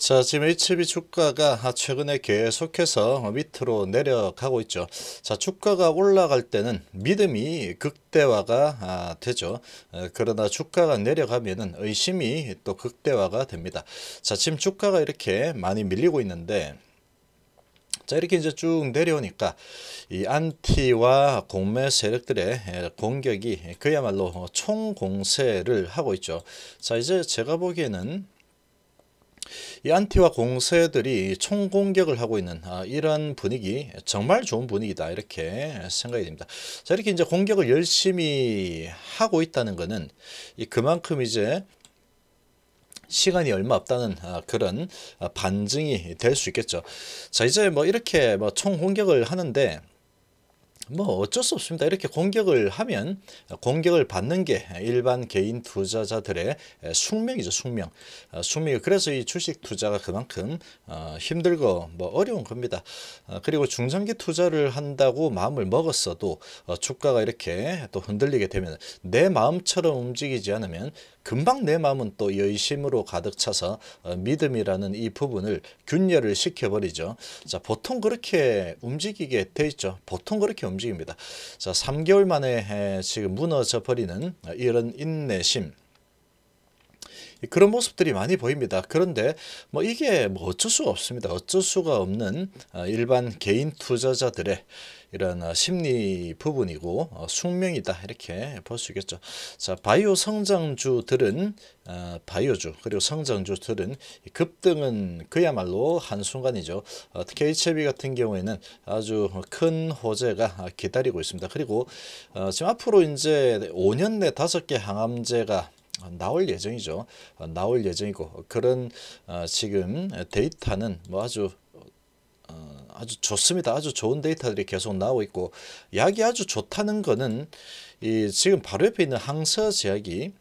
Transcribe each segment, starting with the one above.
자 지금 HB 주가가 최근에 계속해서 밑으로 내려가고 있죠 자 주가가 올라갈 때는 믿음이 극대화가 아, 되죠 어, 그러나 주가가 내려가면 의심이 또 극대화가 됩니다 자 지금 주가가 이렇게 많이 밀리고 있는데 자 이렇게 이제 쭉 내려오니까 이 안티와 공매 세력들의 공격이 그야말로 총공세를 하고 있죠 자 이제 제가 보기에는 이 안티와 공세들이 총공격을 하고 있는 아, 이런 분위기 정말 좋은 분위기다 이렇게 생각이 됩니다. 자 이렇게 이제 공격을 열심히 하고 있다는 것은 그만큼 이제 시간이 얼마 없다는 아, 그런 아, 반증이 될 수 있겠죠. 자 이제 뭐 이렇게 뭐 총공격을 하는데 뭐 어쩔 수 없습니다. 이렇게 공격을 하면 공격을 받는 게 일반 개인 투자자들의 숙명이죠. 숙명. 어, 숙명이 그래서 이 주식 투자가 그만큼 어, 힘들고 뭐 어려운 겁니다. 어, 그리고 중장기 투자를 한다고 마음을 먹었어도 주가가 이렇게 또 흔들리게 되면 내 마음처럼 움직이지 않으면 금방 내 마음은 또 여의심으로 가득 차서 믿음이라는 이 부분을 균열을 시켜버리죠. 자 보통 그렇게 움직이게 돼 있죠. 보통 그렇게 움직이게 움직입니다. 자, 3개월 만에 지금 무너져 버리는 이런 인내심. 그런 모습들이 많이 보입니다. 그런데 뭐 이게 뭐 어쩔 수가 없습니다. 어쩔 수가 없는 어, 일반 개인 투자자들의 이런 어, 심리 부분이고 어, 숙명이다 이렇게 볼 수 있겠죠. 자 바이오 성장주들은 어, 바이오주 그리고 성장주들은 급등은 그야말로 한순간이죠. 특히 HIB 같은 경우에는 아주 큰 호재가 기다리고 있습니다. 그리고 지금 앞으로 이제 5년 내 5개 항암제가 나올 예정이죠. 나올 예정이고 그런 지금 데이터는 뭐 아주 어, 아주 좋습니다. 아주 좋은 데이터들이 계속 나오고 있고 약이 아주 좋다는 거는 이 지금 바로 옆에 있는 항서 제약이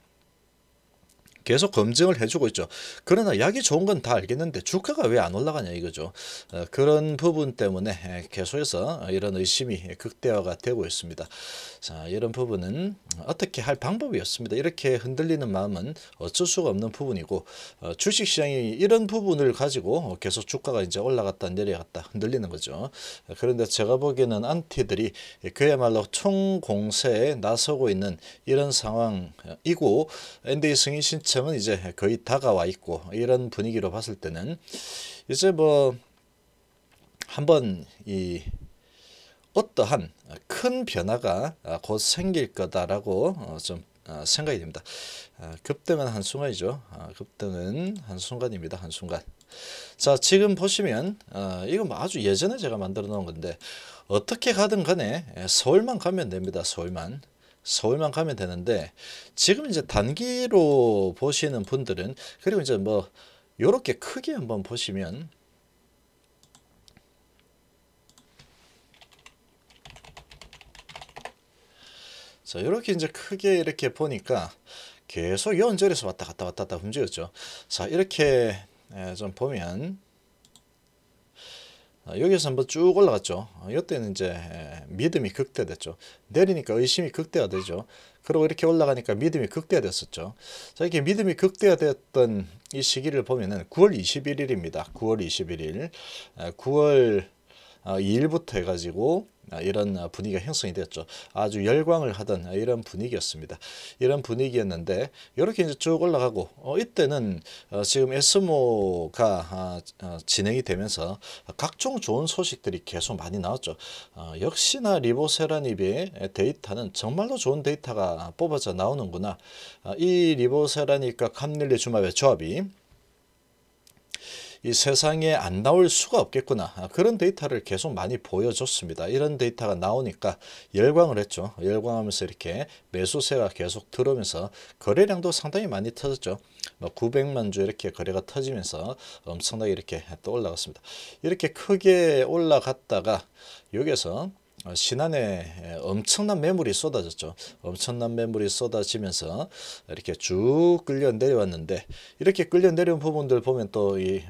계속 검증을 해주고 있죠. 그러나 약이 좋은 건 다 알겠는데 주가가 왜 안 올라가냐 이거죠. 어, 그런 부분 때문에 예, 계속해서 이런 의심이 극대화가 되고 있습니다. 자, 이런 부분은 어떻게 할 방법이 없습니다. 이렇게 흔들리는 마음은 어쩔 수가 없는 부분이고 어, 주식시장이 이런 부분을 가지고 계속 주가가 이제 올라갔다 내려갔다 흔들리는 거죠. 그런데 제가 보기에는 안티들이 그야말로 총공세에 나서고 있는 이런 상황이고 NDA 어, 승인 신청 결정은 이제 거의 다가와 있고 이런 분위기로 봤을 때는 이제 뭐 한번 이 어떠한 큰 변화가 곧 생길 거다라고 어, 좀 어, 생각이 됩니다. 아, 급등은 한순간이죠. 아, 급등은 한순간입니다. 한순간. 자 지금 보시면 어, 이거 뭐 아주 예전에 제가 만들어 놓은 건데 어떻게 가든 간에 예, 서울만 가면 됩니다. 서울만. 서울만 가면 되는데 지금 이제 단기로 보시는 분들은 그리고 이제 뭐 요렇게 크게 한번 보시면 자 요렇게 이제 크게 이렇게 보니까 계속 연절에서 왔다 갔다 왔다 갔다 움직였죠 자 이렇게 좀 보면 아, 여기서 한번 쭉 올라갔죠. 아, 이때는 이제 믿음이 극대됐죠. 내리니까 의심이 극대화되죠. 그리고 이렇게 올라가니까 믿음이 극대화됐었죠. 자, 이렇게 믿음이 극대화됐던 이 시기를 보면은 9월 21일입니다. 9월 21일, 9월 2일부터 어, 해가지고 아, 이런 아, 분위기가 형성이 됐죠. 아주 열광을 하던 아, 이런 분위기였습니다. 이런 분위기였는데 이렇게 이제 쭉 올라가고 어, 이때는 어, 지금 에스모가 어, 진행이 되면서 각종 좋은 소식들이 계속 많이 나왔죠. 어, 역시나 리보세라닙의 데이터는 정말로 좋은 데이터가 뽑아져 나오는구나. 이 리보세라닙과 캄릴리 주마의 조합이 이 세상에 안 나올 수가 없겠구나 아, 그런 데이터를 계속 많이 보여줬습니다. 이런 데이터가 나오니까 열광을 했죠. 열광하면서 이렇게 매수세가 계속 들어오면서 거래량도 상당히 많이 터졌죠. 900만 뭐 주 이렇게 거래가 터지면서 엄청나게 이렇게 또 올라갔습니다. 이렇게 크게 올라갔다가 여기에서 신안에 엄청난 매물이 쏟아졌죠. 엄청난 매물이 쏟아지면서 이렇게 쭉 끌려 내려왔는데 이렇게 끌려 내려온 부분들 보면 또이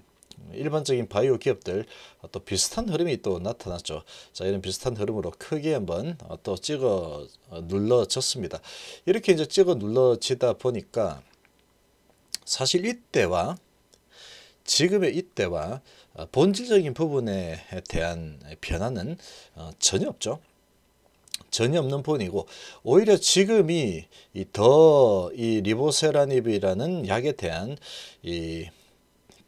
일반적인 바이오 기업들 어, 또 비슷한 흐름이 또 나타났죠. 자 이런 비슷한 흐름으로 크게 한번 어, 또 찍어 어, 눌러졌습니다. 이렇게 이제 찍어 눌러지다 보니까 사실 이때와 지금의 이때와 본질적인 부분에 대한 변화는 전혀 없죠. 전혀 없는 폰이고 오히려 지금이 더 이 리보세라닙이라는 약에 대한 이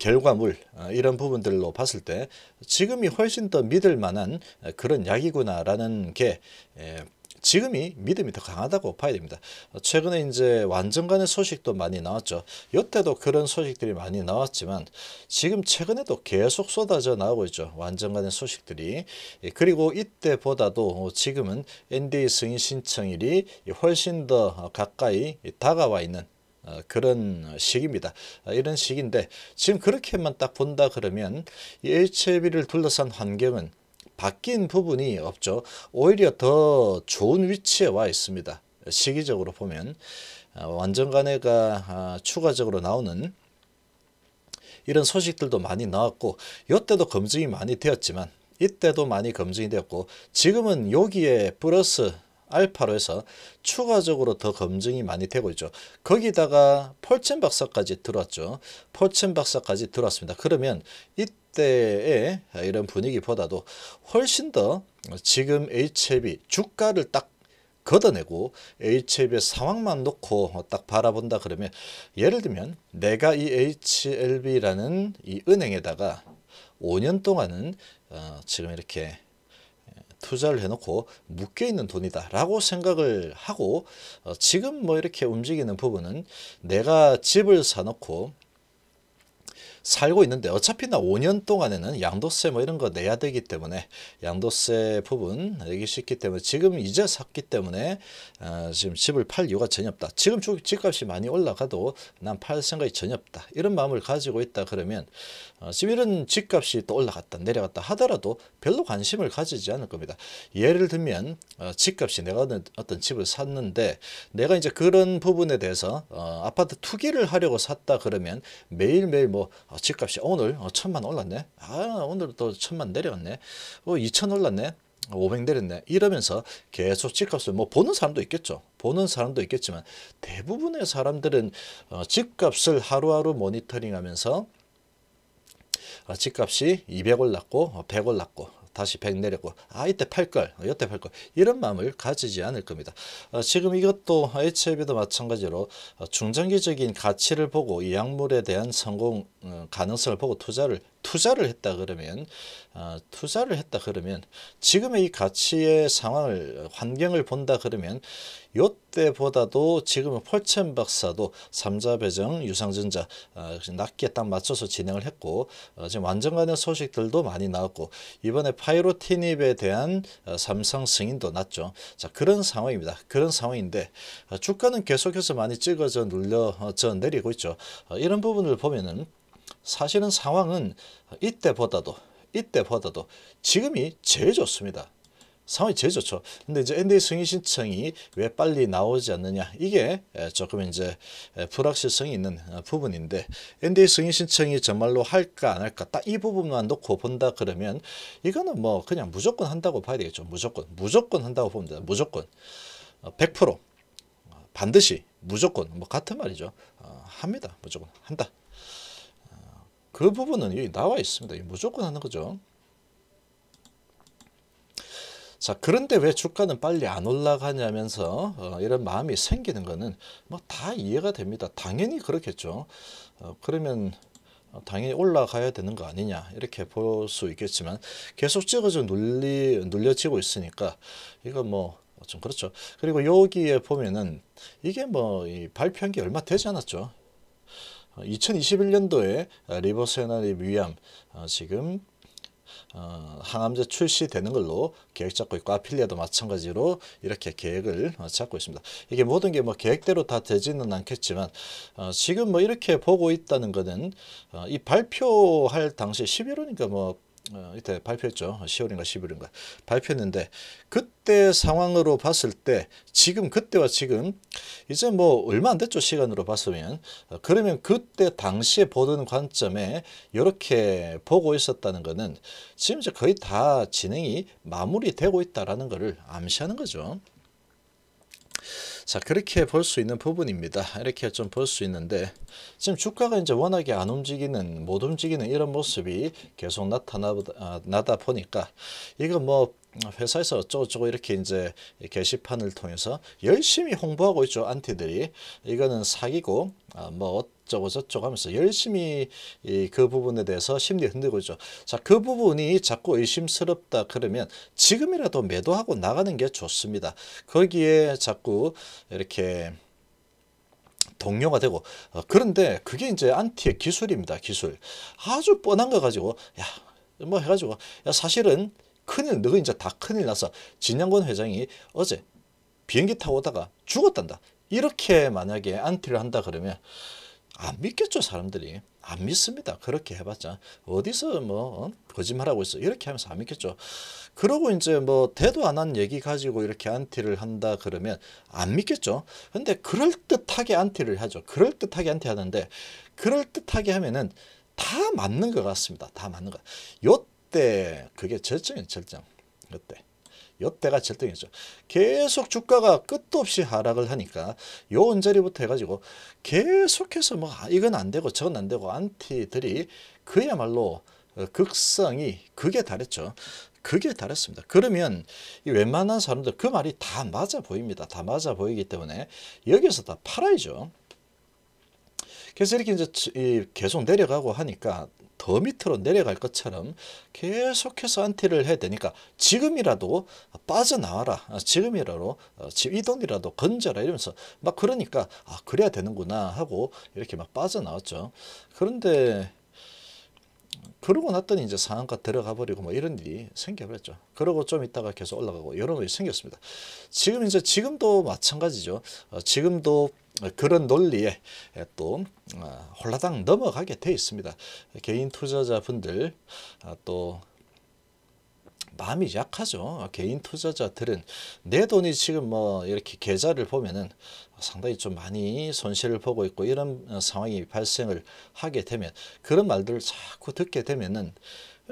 결과물 아, 이런 부분들로 봤을 때 지금이 훨씬 더 믿을 만한 아, 그런 약이구나라는 게 예, 지금이 믿음이 더 강하다고 봐야 됩니다. 최근에 이제 완전간의 소식도 많이 나왔죠. 여태도 그런 소식들이 많이 나왔지만 지금 최근에도 계속 쏟아져 나오고 있죠. 완전간의 소식들이. 예, 그리고 이때보다도 지금은 NDA 승인 신청일이 훨씬 더 가까이 다가와 있는 어, 그런 식입니다. 어, 이런 식인데 지금 그렇게만 딱 본다 그러면 HLB를 둘러싼 환경은 바뀐 부분이 없죠. 오히려 더 좋은 위치에 와 있습니다. 시기적으로 보면 어, 완전간에가 아, 추가적으로 나오는 이런 소식들도 많이 나왔고 이때도 검증이 많이 되었지만 이때도 많이 검증이 되었고 지금은 여기에 플러스 알파로 해서 추가적으로 더 검증이 많이 되고 있죠. 거기다가 폴첸 박사까지 들어왔죠. 폴첸 박사까지 들어왔습니다. 그러면 이때의 이런 분위기보다도 훨씬 더 지금 HLB 주가를 딱 걷어내고 HLB의 상황만 놓고 딱 바라본다 그러면 예를 들면 내가 이 HLB라는 이 은행에다가 5년 동안은 어 지금 이렇게 투자를 해놓고 묶여있는 돈이다 라고 생각을 하고 어, 지금 뭐 이렇게 움직이는 부분은 내가 집을 사놓고 살고 있는데 어차피 나 5년 동안에는 양도세 뭐 이런 거 내야 되기 때문에 양도세 부분 내기 쉽기 때문에 지금 이제 샀기 때문에 어, 지금 집을 팔 이유가 전혀 없다. 지금 집값이 많이 올라가도 난 팔 생각이 전혀 없다. 이런 마음을 가지고 있다 그러면 11은 어, 집값이 또 올라갔다 내려갔다 하더라도 별로 관심을 가지지 않을 겁니다. 예를 들면 어, 집값이 내가 어떤 집을 샀는데 내가 이제 그런 부분에 대해서 어, 아파트 투기를 하려고 샀다 그러면 매일매일 뭐 집값이 오늘 천만 올랐네. 아 오늘 또 천만 내려갔네. 어, 2천 올랐네. 500 내렸네 이러면서 계속 집값을 뭐 보는 사람도 있겠죠 보는 사람도 있겠지만 대부분의 사람들은 집값을 하루하루 모니터링하면서 어, 집값이 200을 났고 100을 어, 났고 다시 100 내렸고 아 이때 팔걸 이때 어, 팔걸 이런 마음을 가지지 않을 겁니다. 어, 지금 이것도 HIV도 마찬가지로 어, 중장기적인 가치를 보고 이 약물에 대한 성공 어, 가능성을 보고 투자를 투자를 했다 그러면 어, 투자를 했다 그러면 지금의 이 가치의 상황을 환경을 본다 그러면 요때보다도 지금은 펄첸 박사도 삼자배정 유상전자 어, 낮게 딱 맞춰서 진행을 했고 어, 지금 완전 가련 소식들도 많이 나왔고 이번에 파이로티닙에 대한 어, 삼성 승인도 났죠. 자 그런 상황입니다. 그런 상황인데 어, 주가는 계속해서 많이 찍어져 눌려져 어, 내리고 있죠. 어, 이런 부분을 보면은 사실은 상황은 이때보다도 이때보다도 지금이 제일 좋습니다. 상황이 제일 좋죠. 근데 이제 NDA 승인 신청이 왜 빨리 나오지 않느냐 이게 조금 이제 불확실성이 있는 어, 부분인데 NDA 승인 신청이 정말로 할까 안 할까 딱 이 부분만 놓고 본다 그러면 이거는 뭐 그냥 무조건 한다고 봐야 되겠죠. 무조건 무조건 한다고 보면 돼요. 무조건 100% 어, 어, 반드시 무조건 뭐 같은 말이죠. 합니다. 무조건 한다. 그 부분은 여기 나와 있습니다. 무조건 하는 거죠. 자 그런데 왜 주가는 빨리 안 올라가냐면서 어, 이런 마음이 생기는 거는 뭐 다 이해가 됩니다. 당연히 그렇겠죠. 어, 그러면 어, 당연히 올라가야 되는 거 아니냐 이렇게 볼 수 있겠지만 계속 찍어져 눌리, 눌려지고 있으니까 이거 뭐 좀 그렇죠. 그리고 여기에 보면은 이게 뭐 발표한 게 얼마 되지 않았죠. 2021년도에 리버스연합의 위암 지금 어, 항암제 출시되는 걸로 계획 잡고 있고 아필리아도 마찬가지로 이렇게 계획을 어, 잡고 있습니다. 이게 모든 게 뭐 계획대로 다 되지는 않겠지만 어, 지금 뭐 이렇게 보고 있다는 것은 어, 이 발표할 당시 11월이니까 뭐 어, 이때 발표했죠. 10월인가 11월인가 발표했는데 그때 상황으로 봤을 때 지금 그때와 지금 이제 뭐 얼마 안 됐죠. 시간으로 봤으면 어, 그러면 그때 당시에 보던 관점에 이렇게 보고 있었다는 것은 지금 이제 거의 다 진행이 마무리되고 있다라는 것을 암시하는 거죠. 자 그렇게 볼 수 있는 부분입니다. 이렇게 좀 볼 수 있는데 지금 주가가 이제 워낙에 안 움직이는 못 움직이는 이런 모습이 계속 나타나다 아, 보니까 이거 뭐 회사에서 어쩌고저쩌고 이렇게 이제 게시판을 통해서 열심히 홍보하고 있죠 안티들이 이거는 사기고 아, 뭐 어쩌고 저쩌고 하면서 열심히 이, 그 부분에 대해서 심리 흔들고 있죠 자 그 부분이 자꾸 의심스럽다 그러면 지금이라도 매도하고 나가는 게 좋습니다 거기에 자꾸 이렇게 동료가 되고 어, 그런데 그게 이제 안티의 기술입니다 기술 아주 뻔한 거 가지고 야뭐 해가지고 야 사실은 큰일 너희 이제 다 큰일 나서 진양권 회장이 어제 비행기 타고 오다가 죽었단다. 이렇게 만약에 안티를 한다 그러면 안 믿겠죠 사람들이 안 믿습니다 그렇게 해봤자 어디서 뭐 어? 거짓말하고 있어 이렇게 하면서 안 믿겠죠 그러고 이제 뭐 대도 안 한 얘기 가지고 이렇게 안티를 한다 그러면 안 믿겠죠 근데 그럴듯하게 안티를 하죠 그럴듯하게 안티 하는데 그럴듯하게 하면은 다 맞는 것 같습니다 다 맞는 것 요때 이때 그게 절정이 절정. 이때. 이때가 절정이죠. 계속 주가가 끝도 없이 하락을 하니까 요 언저리부터 해가지고 계속해서 뭐 아, 이건 안 되고 저건 안 되고 안티들이 그야말로 어, 극성이 극에 달했죠. 극에 달했습니다. 그러면 웬만한 사람들 그 말이 다 맞아 보입니다. 다 맞아 보이기 때문에 여기서 다 팔아야죠. 그래서 이렇게 이제 계속 내려가고 하니까 더 밑으로 내려갈 것처럼 계속해서 안티를 해야 되니까 지금이라도 빠져나와라. 아, 지금이라도 어, 이 돈이라도 건져라 이러면서 막 그러니까 아 그래야 되는구나 하고 이렇게 막 빠져나왔죠. 그런데 그러고 났더니 이제 상한가 들어가 버리고 뭐 이런 일이 생겨버렸죠. 그러고 좀 있다가 계속 올라가고 이런 일이 생겼습니다. 지금 이제 지금도 마찬가지죠. 어, 지금도 그런 논리에 또 어, 홀라당 넘어가게 되어 있습니다. 개인 투자자분들 어, 또 마음이 약하죠. 개인 투자자들은 내 돈이 지금 뭐 이렇게 계좌를 보면은 상당히 좀 많이 손실을 보고 있고 이런 어, 상황이 발생을 하게 되면 그런 말들을 자꾸 듣게 되면은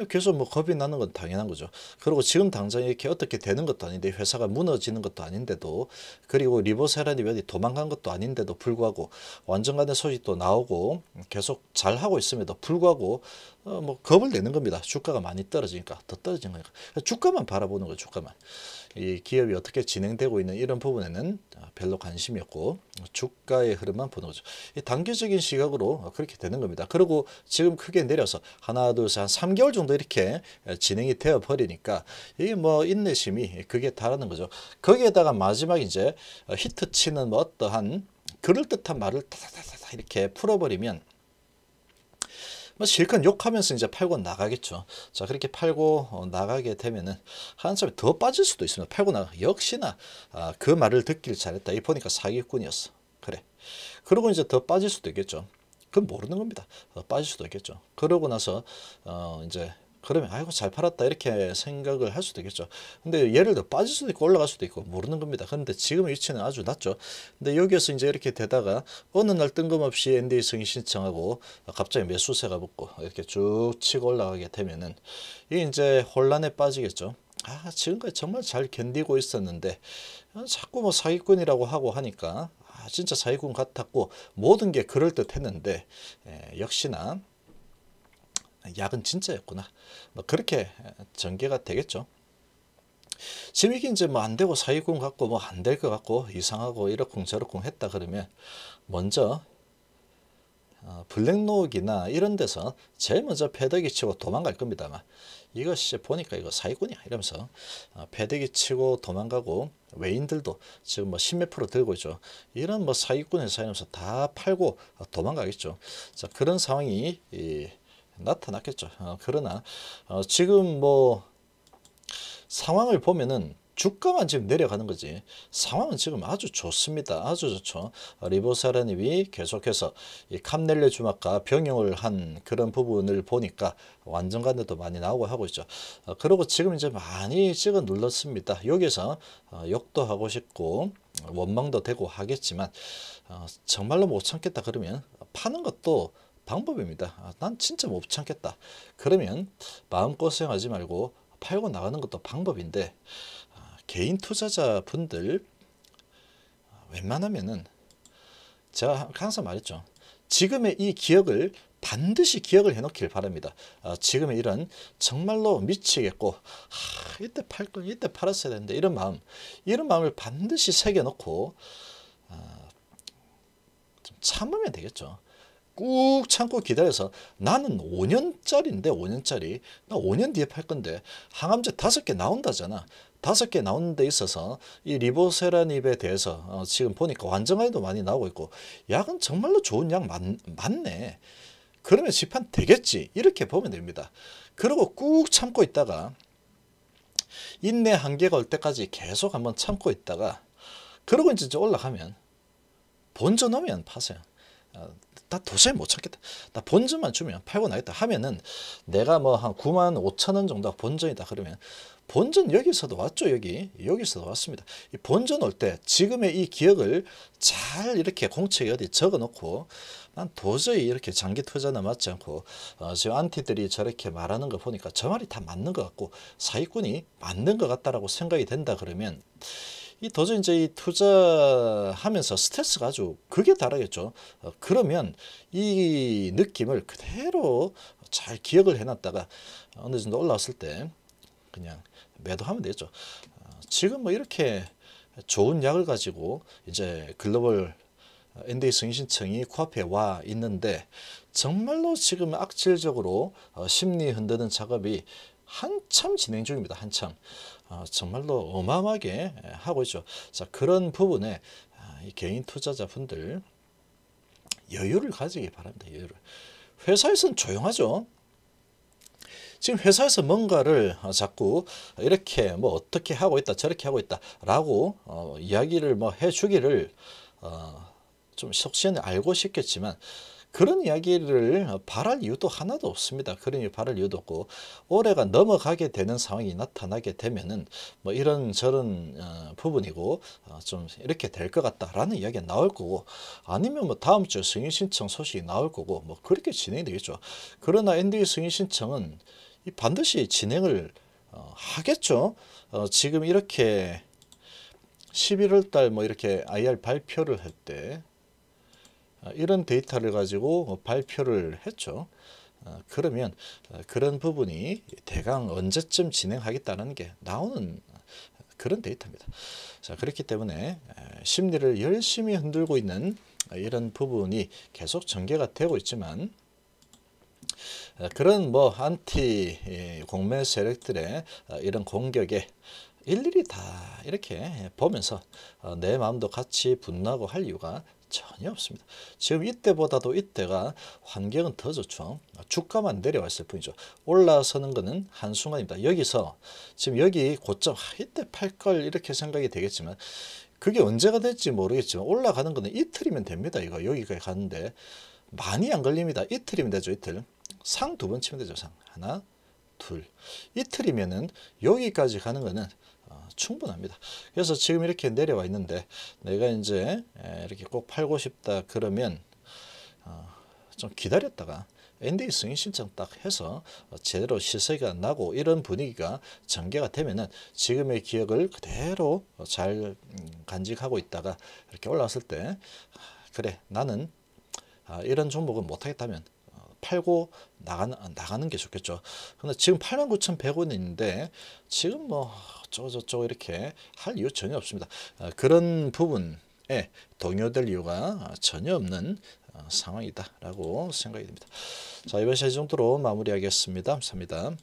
그래서 뭐 겁이 나는 건 당연한 거죠. 그리고 지금 당장 이렇게 어떻게 되는 것도 아닌데 회사가 무너지는 것도 아닌데도 그리고 리버세라니면이 도망간 것도 아닌데도 불구하고 완전간의 소식도 나오고 계속 잘하고 있음에도 불구하고 어뭐 겁을 내는 겁니다. 주가가 많이 떨어지니까 더 떨어진 거니까 그러니까 주가만 바라보는 거예요. 주가만. 이 기업이 어떻게 진행되고 있는 이런 부분에는 아, 별로 관심이 없고 주가의 흐름만 보는 거죠. 단기적인 시각으로 그렇게 되는 겁니다. 그리고 지금 크게 내려서 하나 둘셋한 3개월 정도 이렇게 진행이 되어 버리니까 이게 뭐 인내심이 그게 다라는 거죠. 거기에다가 마지막 이제 히트 치는 뭐 어떠한 그럴듯한 말을 이렇게 풀어버리면 뭐 실컷 욕하면서 이제 팔고 나가겠죠. 자 그렇게 팔고 어, 나가게 되면은 한참이 더 빠질 수도 있습니다. 팔고 나가 역시나 아, 그 말을 듣길 잘했다. 이 보니까 사기꾼이었어. 그래. 그러고 이제 더 빠질 수도 있겠죠. 그건 모르는 겁니다. 어, 빠질 수도 있겠죠. 그러고 나서 어, 이제 그러면 아이고 잘 팔았다 이렇게 생각을 할 수도 있겠죠. 근데 예를 들어 빠질 수도 있고 올라갈 수도 있고 모르는 겁니다. 근데 지금 위치는 아주 낮죠. 근데 여기에서 이제 이렇게 되다가 어느 날 뜬금없이 NDA 승인 신청하고 갑자기 매수세가 붙고 이렇게 쭉 치고 올라가게 되면은 이게 이제 혼란에 빠지겠죠. 아 지금까지 정말 잘 견디고 있었는데 아, 자꾸 뭐 사기꾼이라고 하고 하니까 아, 진짜 사기꾼 같았고 모든 게 그럴듯했는데 에, 예, 역시나 아, 약은 진짜였구나. 뭐 그렇게 전개가 되겠죠. 지금 이게 이제 뭐 안 되고 사기꾼 같고 뭐 안 될 것 같고 이상하고 이렇쿵 저렇쿵 했다 그러면 먼저 어, 블랙록이나 이런 데서 제일 먼저 패대기 치고 도망갈 겁니다만 이것이 보니까 이거 사기꾼이야 이러면서 어, 패대기 치고 도망가고 외인들도 지금 뭐 십몇 프로 들고 있죠 이런 뭐 사기꾼 회사 이면서다 팔고 어, 도망가겠죠 자 그런 상황이 이, 나타났겠죠. 어, 그러나 어, 지금 뭐 상황을 보면은 주가만 지금 내려가는 거지 상황은 지금 아주 좋습니다. 아주 좋죠. 리보사라닙이 계속해서 이 캄넬레 주막과 병용을 한 그런 부분을 보니까 완전간에도 많이 나오고 하고 있죠. 어, 그리고 지금 이제 많이 찍어 눌렀습니다. 여기서 어, 욕도 하고 싶고 원망도 되고 하겠지만 어, 정말로 못 참겠다 그러면 파는 것도 방법입니다. 아, 난 진짜 못 참겠다. 그러면 마음고생하지 말고 팔고 나가는 것도 방법인데 아, 개인 투자자분들 아, 웬만하면은 제가 항상 말했죠. 지금의 이 기억을 반드시 기억을 해놓길 바랍니다. 아, 지금의 이런 정말로 미치겠고 아, 이때 팔걸 이때 팔았어야 되는데 이런 마음 이런 마음을 반드시 새겨놓고 아, 좀 참으면 되겠죠. 꾹 참고 기다려서 나는 5년짜리인데 5년짜리 나 5년 뒤에 팔 건데 항암제 5개 나온다잖아. 다섯 개 나오는 데 있어서 이 리보세라닙에 대해서 어, 지금 보니까 완전하게도 많이 나오고 있고 약은 정말로 좋은 약 맞, 많네. 그러면 집판 되겠지 이렇게 보면 됩니다. 그러고꾹 참고 있다가 인내 한계가 올 때까지 계속 한번 참고 있다가 그러고 이제 올라가면 본전 오면 파세요. 어, 나 도저히 못 찾겠다. 나 본전만 주면 팔고 나겠다 하면은 내가 뭐 한 9만 5천 원 정도 본전이다 그러면 본전 여기서도 왔죠 여기 여기서도 왔습니다. 이 본전 올 때 지금의 이 기억을 잘 이렇게 공책에 어디 적어놓고 난 도저히 이렇게 장기 투자나 맞지 않고 어, 지금 안티들이 저렇게 말하는 거 보니까 저 말이 다 맞는 것 같고 사기꾼이 맞는 것 같다라고 생각이 된다 그러면 이 도저히 이제 이 투자하면서 스트레스가 아주 그게 다르겠죠. 어, 그러면 이 느낌을 그대로 잘 기억을 해놨다가 어느 정도 올라왔을 때 그냥 매도하면 되죠. 겠 어, 지금 뭐 이렇게 좋은 약을 가지고 이제 글로벌 엔 d 이승신청이 코앞에 와 있는데 정말로 지금 악질적으로 어, 심리 흔드는 작업이 한참 진행 중입니다. 한참. 아, 정말로 어마어마하게 예, 하고 있죠. 자 그런 부분에 아, 개인 투자자분들 여유를 가지기 바랍니다. 여유를. 회사에서는 조용하죠. 지금 회사에서 뭔가를 어, 자꾸 이렇게 뭐 어떻게 하고 있다 저렇게 하고 있다라고 어, 이야기를 뭐 해주기를 어, 좀 속시원히 알고 싶겠지만 그런 이야기를 바랄 이유도 하나도 없습니다. 그런 이 바랄 이유도 없고 올해가 넘어가게 되는 상황이 나타나게 되면은 뭐 이런 저런 어, 부분이고 어, 좀 이렇게 될 것 같다라는 이야기가 나올 거고 아니면 뭐 다음 주 승인 신청 소식이 나올 거고 뭐 그렇게 진행이 되겠죠. 그러나 NDA 승인 신청은 반드시 진행을 어, 하겠죠. 어, 지금 이렇게 11월 달 뭐 이렇게 IR 발표를 할때 아, 이런 데이터를 가지고 뭐 발표를 했죠. 아, 그러면 아, 그런 부분이 대강 언제쯤 진행하겠다는 게 나오는 그런 데이터입니다. 자 그렇기 때문에 심리를 열심히 흔들고 있는 이런 부분이 계속 전개가 되고 있지만 그런 뭐 안티 공매 세력들의 이런 공격에 일일이 다 이렇게 보면서 어, 내 마음도 같이 분노고할 이유가 전혀 없습니다. 지금 이때보다도 이때가 환경은 더 좋죠. 주가만 내려왔을 뿐이죠. 올라서는 것은 한순간입니다. 여기서 지금 여기 고점 아, 이때 팔 걸 이렇게 생각이 되겠지만 그게 언제가 될지 모르겠지만 올라가는 것은 이틀이면 됩니다. 이거 여기까지 가는데 많이 안 걸립니다. 이틀이면 되죠. 이틀. 상 두 번 치면 되죠. 상 하나 둘 이틀이면은 여기까지 가는 거는 아, 충분합니다. 그래서 지금 이렇게 내려와 있는데 내가 이제 이렇게 꼭 팔고 싶다 그러면 어, 좀 기다렸다가 NDA 승인 신청 딱 해서 어, 제대로 시세가 나고 이런 분위기가 전개가 되면은 지금의 기억을 그대로 잘 음, 간직하고 있다가 이렇게 올라왔을 때 아, 그래 나는 아, 이런 종목은 못하겠다면 팔고 나가는 아, 나가는 게 좋겠죠. 근데 지금 89,100원인데 지금 뭐 저 저 저 이렇게 할 이유 전혀 없습니다. 어, 그런 부분에 동요될 이유가 전혀 없는 어, 상황이다라고 생각이 됩니다. 자 이번 시간 정도로 마무리하겠습니다. 감사합니다.